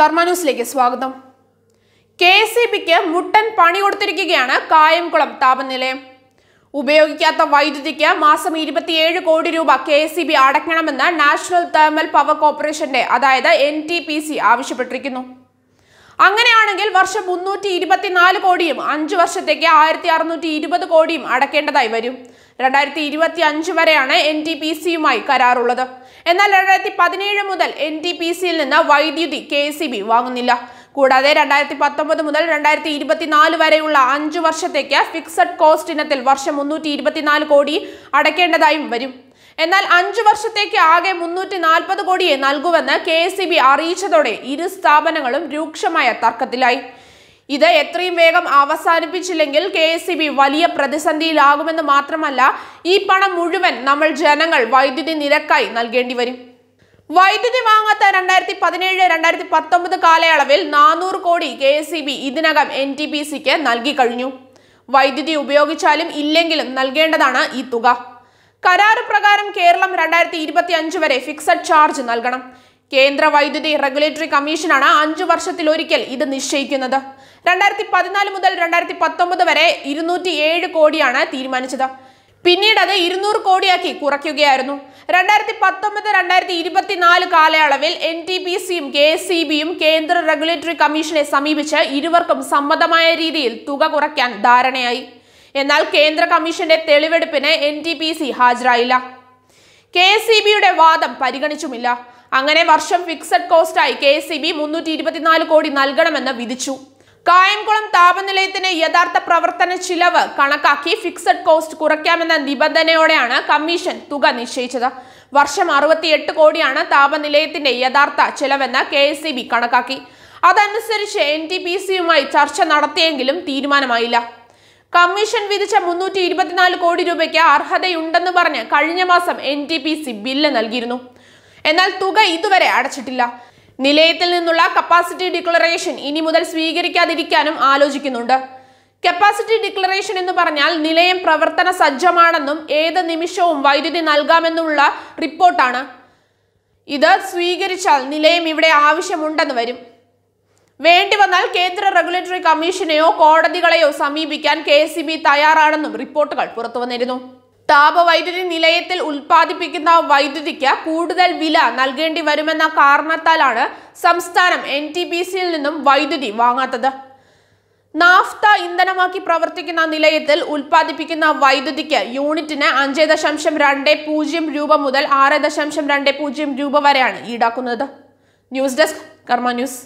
കർമാന്യൂസിലേക്ക് സ്വാഗതം K S E ബിക്ക് മുട്ടൻ പണി കൊടുത്തിരിക്കുകയാണ് കായംകുളം താപനിലയം ഉപയോഗിക്കാത്ത വൈദ്യുതിക്ക് മാസം ഇരുപത്തിയേഴ് കോടി രൂപ കെ എസ് ഇ ബി അടയ്ക്കണമെന്ന് നാഷണൽ തെർമൽ പവർ കോർപ്പറേഷന്റെ അതായത് എൻ ടി പി സി ആവശ്യപ്പെട്ടിരിക്കുന്നു അങ്ങനെയാണെങ്കിൽ വർഷം മുന്നൂറ്റി ഇരുപത്തിനാല് കോടിയും അഞ്ച് വർഷത്തേക്ക് ആയിരത്തി അറുന്നൂറ്റി ഇരുപത് കോടിയും അടക്കേണ്ടതായി വരും രണ്ടായിരത്തി ഇരുപത്തി അഞ്ച് വരെയാണ് എൻ ടി പി സിയുമായി കരാറുള്ളത് എന്നാൽ രണ്ടായിരത്തി പതിനേഴ് മുതൽ എൻ ടി പി സിയിൽ നിന്ന് വൈദ്യുതി കെ സി ബി വാങ്ങുന്നില്ല കൂടാതെ രണ്ടായിരത്തി പത്തൊമ്പത് മുതൽ രണ്ടായിരത്തി ഇരുപത്തിനാല് വരെയുള്ള അഞ്ചു വർഷത്തേക്ക് ഫിക്സഡ് കോസ്റ്റ് ഇനത്തിൽ വർഷം മുന്നൂറ്റി ഇരുപത്തിനാല് കോടി അടക്കേണ്ടതായും വരും എന്നാൽ അഞ്ചു വർഷത്തേക്ക് ആകെ മുന്നൂറ്റി നാൽപ്പത് കോടിയെ നൽകുമെന്ന് കെ എസ് അറിയിച്ചതോടെ ഇരു സ്ഥാപനങ്ങളും രൂക്ഷമായ തർക്കത്തിലായി ഇത് എത്രയും വേഗം അവസാനിപ്പിച്ചില്ലെങ്കിൽ കെ എസ് വലിയ പ്രതിസന്ധിയിലാകുമെന്ന് മാത്രമല്ല ഈ പണം മുഴുവൻ നമ്മൾ ജനങ്ങൾ വൈദ്യുതി നിരക്കായി നൽകേണ്ടി വരും വൈദ്യുതി വാങ്ങാത്ത രണ്ടായിരത്തി പതിനേഴ് രണ്ടായിരത്തി പത്തൊമ്പത് കാലയളവിൽ നാനൂറ് crore K S E B ഇതിനകം എൻ ടി പി സിക്ക് നൽകി കഴിഞ്ഞു വൈദ്യുതി ഉപയോഗിച്ചാലും ഇല്ലെങ്കിലും നൽകേണ്ടതാണ് ഈ തുക കരാറ് പ്രകാരം കേരളം രണ്ടായിരത്തി ഇരുപത്തി അഞ്ച് വരെ ഫിക്സഡ് ചാർജ് നൽകണം കേന്ദ്ര വൈദ്യുതി റെഗുലേറ്ററി കമ്മീഷനാണ് അഞ്ചു വർഷത്തിൽ ഒരിക്കൽ ഇത് നിശ്ചയിക്കുന്നത് രണ്ടായിരത്തി പതിനാല് മുതൽ രണ്ടായിരത്തി പത്തൊമ്പത് വരെ ഇരുന്നൂറ്റി ഏഴ് കോടിയാണ് തീരുമാനിച്ചത് പിന്നീട് അത് ഇരുന്നൂറ് കോടിയാക്കി കുറയ്ക്കുകയായിരുന്നു രണ്ടായിരത്തി പത്തൊമ്പത് രണ്ടായിരത്തി ഇരുപത്തിനാല് കാലയളവിൽ എൻ ടി പി സിയും കെ എസ് സി ബിയും കേന്ദ്ര റെഗുലേറ്ററി കമ്മീഷനെ സമീപിച്ച് ഇരുവർക്കും സമ്മതമായ രീതിയിൽ തുക കുറയ്ക്കാൻ ധാരണയായി എന്നാൽ കേന്ദ്ര കമ്മീഷന്റെ തെളിവെടുപ്പിന് എൻ ടി പി സി ഹാജരായില്ല കെ എസ് സി ബിയുടെ വാദം പരിഗണിച്ചുമില്ല അങ്ങനെ വർഷം ഫിക്സഡ് കോസ്റ്റായി കെ എസ് സി ബി മുന്നൂറ്റി ഇരുപത്തിനാല് കോടി നൽകണമെന്ന് വിധിച്ചു കായംകുളം താപനിലയത്തിന് യഥാർത്ഥ പ്രവർത്തന ചിലവ് കണക്കാക്കി ഫിക്സഡ് കോസ്റ്റ് കുറയ്ക്കാമെന്ന നിബന്ധനയോടെയാണ് കമ്മീഷൻ തുക നിശ്ചയിച്ചത് വർഷം അറുപത്തിയെട്ട് കോടിയാണ് താപനിലയത്തിന്റെ യഥാർത്ഥ ചിലവെന്ന് കെ എസ് സി ബി കണക്കാക്കി അതനുസരിച്ച് എൻ ടി പി സിയുമായി ചർച്ച നടത്തിയെങ്കിലും തീരുമാനമായില്ല കമ്മീഷൻ വിധിച്ച മുന്നൂറ്റി ഇരുപത്തിനാല് കോടി രൂപയ്ക്ക് അർഹതയുണ്ടെന്ന് പറഞ്ഞ് കഴിഞ്ഞ മാസം N T P C bill നൽകിയിരുന്നു എന്നാൽ തുക ഇതുവരെ അടച്ചിട്ടില്ല നിലയത്തിൽ നിന്നുള്ള കപ്പാസിറ്റി ഡിക്ലറേഷൻ ഇനി മുതൽ സ്വീകരിക്കാതിരിക്കാനും ആലോചിക്കുന്നുണ്ട് കപ്പാസിറ്റി ഡിക്ലറേഷൻ എന്ന് പറഞ്ഞാൽ നിലയം പ്രവർത്തന സജ്ജമാണെന്നും ഏത് നിമിഷവും വൈദ്യുതി നൽകാമെന്നുള്ള റിപ്പോർട്ടാണ് ഇത് സ്വീകരിച്ചാൽ നിലയം ഇവിടെ ആവശ്യമുണ്ടെന്ന് വരും വേണ്ടി വന്നാൽ കേന്ദ്ര റെഗുലേറ്ററി കമ്മീഷനെയോ കോടതികളെയോ സമീപിക്കാൻ കെ എസ് ബി തയ്യാറാണെന്നും റിപ്പോർട്ടുകൾ പുറത്തുവന്നിരുന്നു താപവൈദ്യുതി നിലയത്തിൽ ഉൽപ്പാദിപ്പിക്കുന്ന വൈദ്യുതിക്ക് കൂടുതൽ വില നൽകേണ്ടി വരുമെന്ന കാരണത്താലാണ് സംസ്ഥാനം എൻ ടി പി സിയിൽ നിന്നും വൈദ്യുതി വാങ്ങാത്തത് നാഫ്ത ഇന്ധനമാക്കി പ്രവർത്തിക്കുന്ന നിലയത്തിൽ ഉൽപ്പാദിപ്പിക്കുന്ന വൈദ്യുതിക്ക് യൂണിറ്റിന് അഞ്ച് ദശാംശം രണ്ട് പൂജ്യം രൂപ മുതൽ ആറ് ദശാംശം രണ്ട് പൂജ്യം രൂപ വരെയാണ് ഈടാക്കുന്നത് ന്യൂസ് ഡെസ്ക് കർമ്മ ന്യൂസ്